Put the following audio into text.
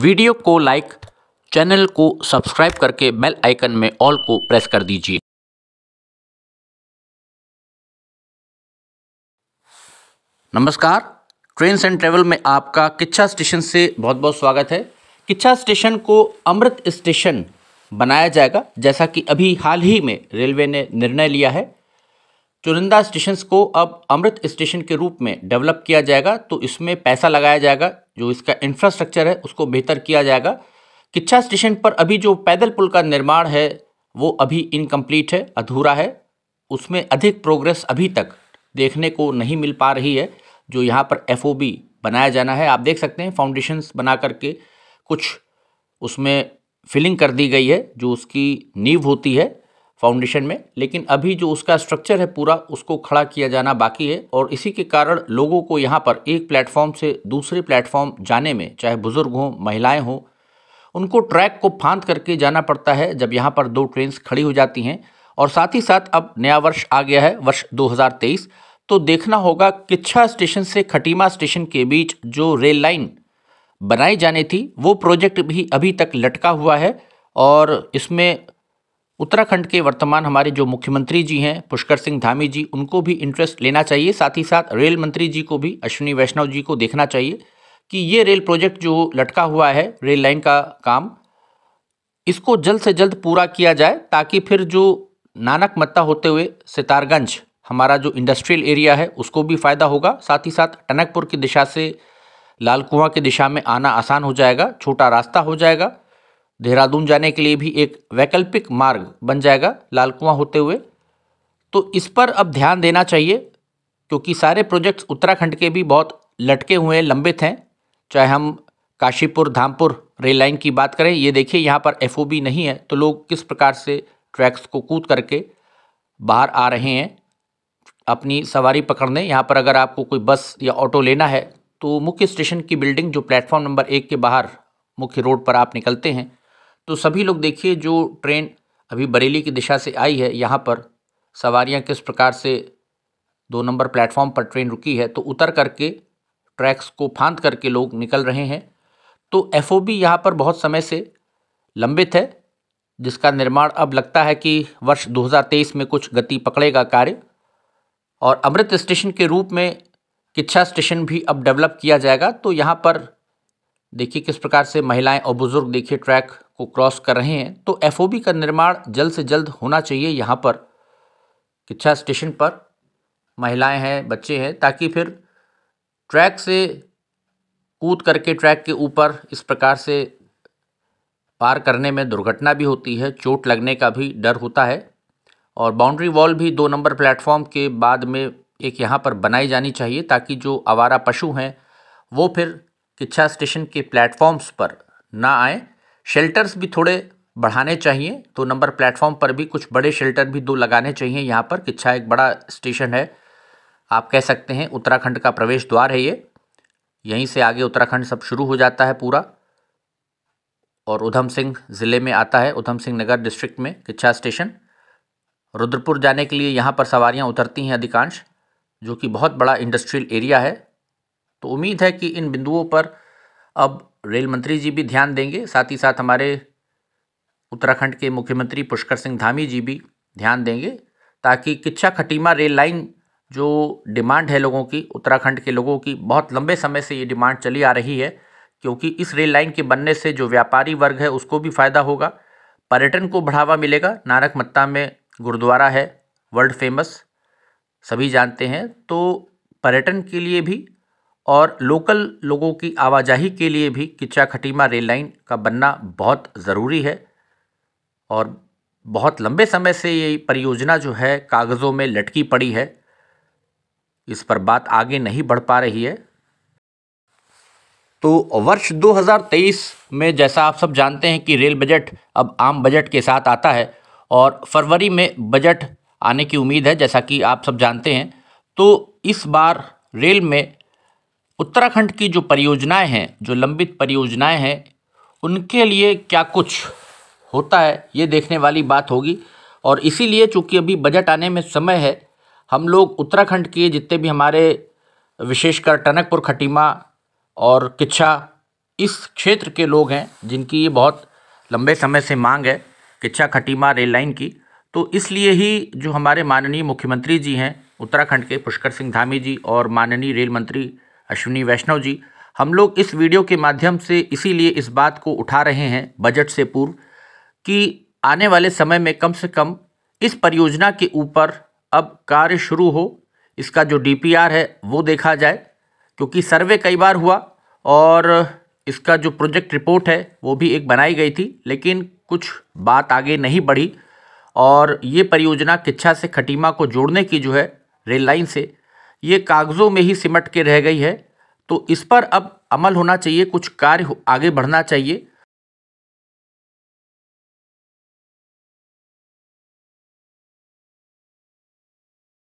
video को like channel को subscribe करके बेल आइकन में ऑल को प्रेस कर दीजिए नमस्कार ट्रेन्स एंड ट्रेवल में आपका किच्छा स्टेशन से बहुत बहुत स्वागत है किच्छा स्टेशन को अमृत स्टेशन बनाया जाएगा जैसा कि अभी हाल ही में रेलवे ने निर्णय लिया है चुनिंदा स्टेशन को अब अमृत स्टेशन के रूप में डेवलप किया जाएगा तो इसमें पैसा लगाया जाएगा जो इसका इंफ्रास्ट्रक्चर है उसको बेहतर किया जाएगा किच्छा स्टेशन पर अभी जो पैदल पुल का निर्माण है वो अभी इनकम्प्लीट है अधूरा है उसमें अधिक प्रोग्रेस अभी तक देखने को नहीं मिल पा रही है जो यहाँ पर एफ बनाया जाना है आप देख सकते हैं फाउंडेशंस बना करके कुछ उसमें फिलिंग कर दी गई है जो उसकी नींव होती है फाउंडेशन में लेकिन अभी जो उसका स्ट्रक्चर है पूरा उसको खड़ा किया जाना बाकी है और इसी के कारण लोगों को यहाँ पर एक प्लेटफॉर्म से दूसरे प्लेटफॉर्म जाने में चाहे बुजुर्ग हों महिलाएं हों उनको ट्रैक को फांद करके जाना पड़ता है जब यहाँ पर दो ट्रेन खड़ी हो जाती हैं और साथ ही साथ अब नया वर्ष आ गया है वर्ष दो तो देखना होगा किच्छा स्टेशन से खटीमा स्टेशन के बीच जो रेल लाइन बनाई जानी थी वो प्रोजेक्ट भी अभी तक लटका हुआ है और इसमें उत्तराखंड के वर्तमान हमारे जो मुख्यमंत्री जी हैं पुष्कर सिंह धामी जी उनको भी इंटरेस्ट लेना चाहिए साथ ही साथ रेल मंत्री जी को भी अश्विनी वैष्णव जी को देखना चाहिए कि ये रेल प्रोजेक्ट जो लटका हुआ है रेल लाइन का काम इसको जल्द से जल्द पूरा किया जाए ताकि फिर जो नानक मत्ता होते हुए सितारगंज हमारा जो इंडस्ट्रियल एरिया है उसको भी फ़ायदा होगा साथ ही साथ टनकपुर की दिशा से लाल कुआं की दिशा में आना आसान हो जाएगा छोटा रास्ता हो जाएगा देहरादून जाने के लिए भी एक वैकल्पिक मार्ग बन जाएगा लाल कुआं होते हुए तो इस पर अब ध्यान देना चाहिए क्योंकि सारे प्रोजेक्ट्स उत्तराखंड के भी बहुत लटके हुए हैं लंबित हैं चाहे हम काशीपुर धामपुर रेल लाइन की बात करें ये देखिए यहाँ पर एफ नहीं है तो लोग किस प्रकार से ट्रैक्स को कूद करके बाहर आ रहे हैं अपनी सवारी पकड़ने यहाँ पर अगर आपको कोई बस या ऑटो लेना है तो मुख्य स्टेशन की बिल्डिंग जो प्लेटफॉर्म नंबर एक के बाहर मुख्य रोड पर आप निकलते हैं तो सभी लोग देखिए जो ट्रेन अभी बरेली की दिशा से आई है यहाँ पर सवारियाँ किस प्रकार से दो नंबर प्लेटफॉर्म पर ट्रेन रुकी है तो उतर करके ट्रैक्स को फांद करके लोग निकल रहे हैं तो एफ ओ बी यहाँ पर बहुत समय से लंबित है जिसका निर्माण अब लगता है कि वर्ष 2023 में कुछ गति पकड़ेगा कार्य और अमृत स्टेशन के रूप में किच्छा स्टेशन भी अब डेवलप किया जाएगा तो यहाँ पर देखिए किस प्रकार से महिलाएं और बुजुर्ग देखिए ट्रैक को क्रॉस कर रहे हैं तो एफओबी का निर्माण जल्द से जल्द होना चाहिए यहाँ पर किच्छा स्टेशन पर महिलाएं हैं बच्चे हैं ताकि फिर ट्रैक से कूद करके ट्रैक के ऊपर इस प्रकार से पार करने में दुर्घटना भी होती है चोट लगने का भी डर होता है और बाउंड्री वॉल भी दो नंबर प्लेटफॉर्म के बाद में एक यहाँ पर बनाई जानी चाहिए ताकि जो आवारा पशु हैं वो फिर किच्छा स्टेशन के प्लेटफॉर्म्स पर ना आए शेल्टर्स भी थोड़े बढ़ाने चाहिए तो नंबर प्लेटफॉर्म पर भी कुछ बड़े शेल्टर भी दो लगाने चाहिए यहाँ पर किच्छा एक बड़ा स्टेशन है आप कह सकते हैं उत्तराखंड का प्रवेश द्वार है ये यहीं से आगे उत्तराखंड सब शुरू हो जाता है पूरा और उधम सिंह ज़िले में आता है उधम सिंह नगर डिस्ट्रिक्ट में किच्छा स्टेशन रुद्रपुर जाने के लिए यहाँ पर सवारियाँ उतरती हैं अधिकांश जो कि बहुत बड़ा इंडस्ट्रियल एरिया है तो उम्मीद है कि इन बिंदुओं पर अब रेल मंत्री जी भी ध्यान देंगे साथ ही साथ हमारे उत्तराखंड के मुख्यमंत्री पुष्कर सिंह धामी जी भी ध्यान देंगे ताकि किच्छा खटीमा रेल लाइन जो डिमांड है लोगों की उत्तराखंड के लोगों की बहुत लंबे समय से ये डिमांड चली आ रही है क्योंकि इस रेल लाइन के बनने से जो व्यापारी वर्ग है उसको भी फ़ायदा होगा पर्यटन को बढ़ावा मिलेगा नानक मत्ता में गुरुद्वारा है वर्ल्ड फेमस सभी जानते हैं तो पर्यटन के लिए भी और लोकल लोगों की आवाजाही के लिए भी किच्चा खटीमा रेल लाइन का बनना बहुत ज़रूरी है और बहुत लंबे समय से ये परियोजना जो है कागज़ों में लटकी पड़ी है इस पर बात आगे नहीं बढ़ पा रही है तो वर्ष 2023 में जैसा आप सब जानते हैं कि रेल बजट अब आम बजट के साथ आता है और फरवरी में बजट आने की उम्मीद है जैसा कि आप सब जानते हैं तो इस बार रेल में उत्तराखंड की जो परियोजनाएं हैं जो लंबित परियोजनाएं हैं उनके लिए क्या कुछ होता है ये देखने वाली बात होगी और इसीलिए चूंकि अभी बजट आने में समय है हम लोग उत्तराखंड के जितने भी हमारे विशेषकर टनकपुर खटीमा और किच्छा इस क्षेत्र के लोग हैं जिनकी ये बहुत लंबे समय से मांग है किच्छा खटीमा रेल लाइन की तो इसलिए ही जो हमारे माननीय मुख्यमंत्री जी हैं उत्तराखंड के पुष्कर सिंह धामी जी और माननीय रेल मंत्री अश्विनी वैष्णव जी हम लोग इस वीडियो के माध्यम से इसीलिए इस बात को उठा रहे हैं बजट से पूर्व कि आने वाले समय में कम से कम इस परियोजना के ऊपर अब कार्य शुरू हो इसका जो डीपीआर है वो देखा जाए क्योंकि सर्वे कई बार हुआ और इसका जो प्रोजेक्ट रिपोर्ट है वो भी एक बनाई गई थी लेकिन कुछ बात आगे नहीं बढ़ी और ये परियोजना किच्छा से खटीमा को जोड़ने की जो है रेल लाइन से ये कागज़ों में ही सिमट के रह गई है तो इस पर अब अमल होना चाहिए कुछ कार्य आगे बढ़ना चाहिए